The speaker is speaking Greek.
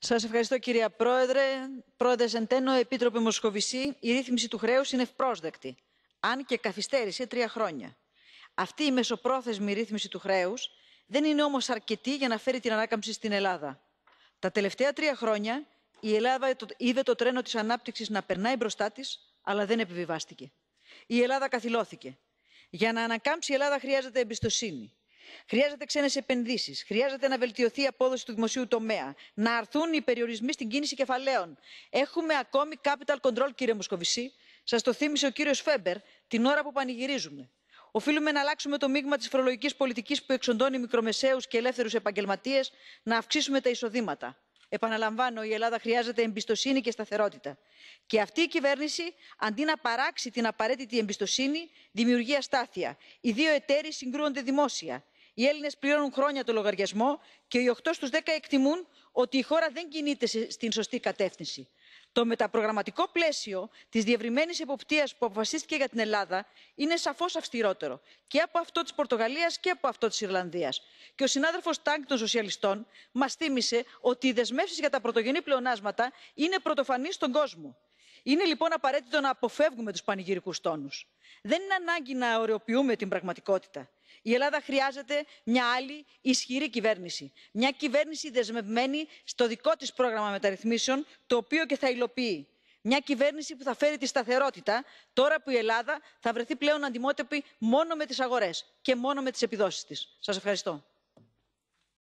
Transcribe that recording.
Σας ευχαριστώ κυρία πρόεδρε πρόεδρε ζεντένο επίτροπε Μοσχοβησί. η ρύθμιση του χρέους είναι ευπρόσδεκτη αν και καθυστέρησε τρία χρόνια. αυτή η μεσοπρόθεσμη ρύθμιση του χρέους δεν είναι όμως αρκετή για να φέρει την ανάκαμψη στην ελλάδα. τα τελευταία τρία χρόνια η ελλάδα είδε το τρένο της ανάπτυξης να περνάει μπροστά της, αλλά δεν επιβιβάστηκε. η ελλάδα καθυλώθηκε. για να ανακάμψει η ελλάδα χρειάζεται εμπιστοσύνη. Χρειάζεται ξένες επενδύσεις. χρειάζεται να βελτιωθεί η απόδοση του δημοσίου τομέα να αρθούν οι περιορισμοί στην κίνηση κεφαλαίων. έχουμε ακόμη capital control κύριε Μουσκοβισή. Σας το θύμισε ο κύριος Φέμπερ, την ώρα που πανηγυρίζουμε. οφείλουμε να αλλάξουμε το μείγμα της φορολογικής πολιτικής που εξοντώνει μικρομεσαίους και ελεύθερους επαγγελματίες να αυξήσουμε τα εισοδήματα. επαναλαμβάνω η ελλάδα χρειάζεται εμπιστοσύνη και σταθερότητα και αυτή η κυβέρνηση αντί να παράξει την απαραίτητη εμπιστοσύνη δημιουργεί αστάθεια. οι δύο εταίροι συγκρούονται δημόσια οι Έλληνες πληρώνουν χρόνια το λογαριασμό και οι 8 στους 10 εκτιμούν ότι η χώρα δεν κινείται στην σωστή κατεύθυνση. το μεταπρογραμματικό πλαίσιο της διευρυμένης εποπτείας που αποφασίστηκε για την ελλάδα είναι σαφώς αυστηρότερο και από αυτό της πορτογαλίας και από αυτό της ιρλανδίας και ο συνάδελφος Τάγκ των σοσιαλιστών μας θύμισε ότι οι δεσμεύσεις για τα πρωτογενή πλεονάσματα είναι πρωτοφανείς στον κόσμο. Είναι λοιπόν απαραίτητο να αποφεύγουμε τους πανηγυρικούς τόνους. Δεν είναι ανάγκη να ωρεοποιούμε την πραγματικότητα η ελλάδα χρειάζεται μια άλλη ισχυρή κυβέρνηση μια κυβέρνηση δεσμευμένη στο δικό της πρόγραμμα μεταρρυθμίσεων το οποίο και θα υλοποιεί μια κυβέρνηση που θα φέρει τη σταθερότητα τώρα που η ελλάδα θα βρεθεί πλέον αντιμότυπη μόνο με τις αγορές και μόνο με τις επιδόσεις της. σας ευχαριστώ.